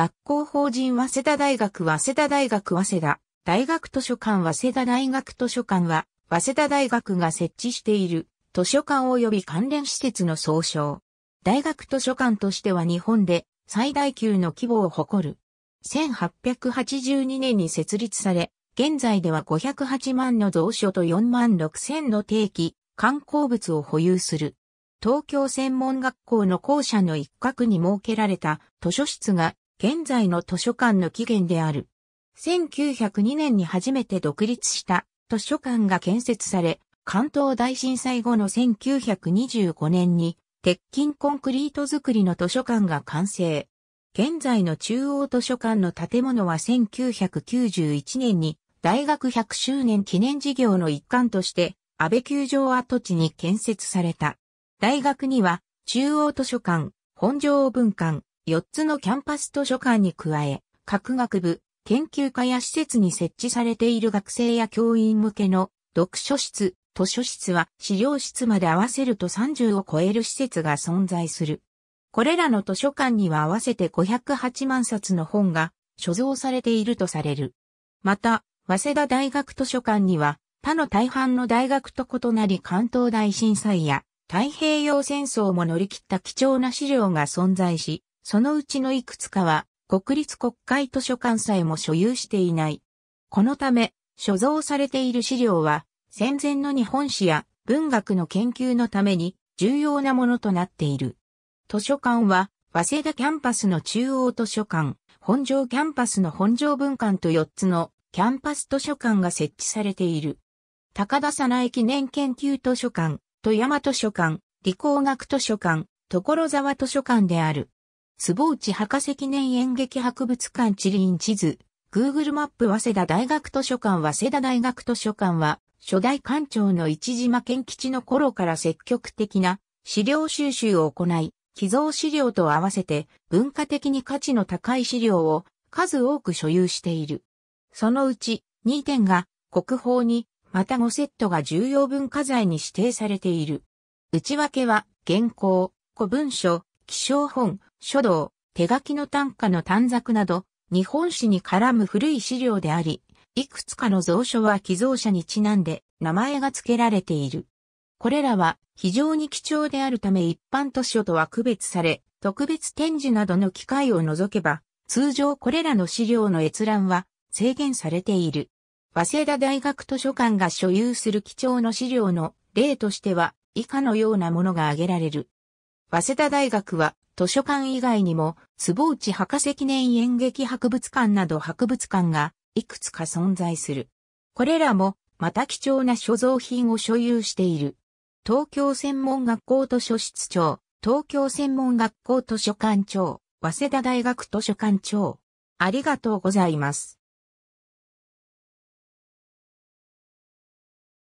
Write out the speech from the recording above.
学校法人早稲田大学早稲田大学早稲田大学図書館早稲田大学図書館は早稲田大学が設置している図書館及び関連施設の総称。大学図書館としては日本で最大級の規模を誇る。1882年に設立され、現在では508万の蔵書と4万6千の定期、観光物を保有する。東京専門学校の校舎の一角に設けられた図書室が現在の図書館の起源である。1902年に初めて独立した図書館が建設され、関東大震災後の1925年に鉄筋コンクリート造りの図書館が完成。現在の中央図書館の建物は1991年に大学100周年記念事業の一環として安倍球場跡地に建設された。大学には中央図書館、本庄文館、4つのキャンパス図書館に加え、各学部、研究家や施設に設置されている学生や教員向けの読書室、図書室は資料室まで合わせると30を超える施設が存在する。これらの図書館には合わせて508万冊の本が所蔵されているとされる。また、早稲田大学図書館には他の大半の大学と異なり関東大震災や太平洋戦争も乗り切った貴重な資料が存在し、そのうちのいくつかは国立国会図書館さえも所有していない。このため、所蔵されている資料は戦前の日本史や文学の研究のために重要なものとなっている。図書館は、早稲田キャンパスの中央図書館、本庄キャンパスの本庄文館と4つのキャンパス図書館が設置されている。高田早苗記念研究図書館、富山図書館、理工学図書館、所沢図書館である。坪内博士記念演劇博物館地理院地図、Google マップ早稲田大学図書館早稲田大学図書館は、初代館長の市島健吉の頃から積極的な資料収集を行い、寄贈資料と合わせて文化的に価値の高い資料を数多く所有している。そのうち2点が国宝に、また5セットが重要文化財に指定されている。内訳は、原稿、古文書、気象本、書道、手書きの短歌の短冊など、日本史に絡む古い資料であり、いくつかの蔵書は寄贈者にちなんで名前が付けられている。これらは非常に貴重であるため一般図書とは区別され、特別展示などの機会を除けば、通常これらの資料の閲覧は制限されている。早稲田大学図書館が所有する貴重の資料の例としては、以下のようなものが挙げられる。早稲田大学は図書館以外にも、坪内博士記念演劇博物館など博物館がいくつか存在する。これらもまた貴重な所蔵品を所有している。東京専門学校図書室長、東京専門学校図書館長、早稲田大学図書館長。ありがとうございます。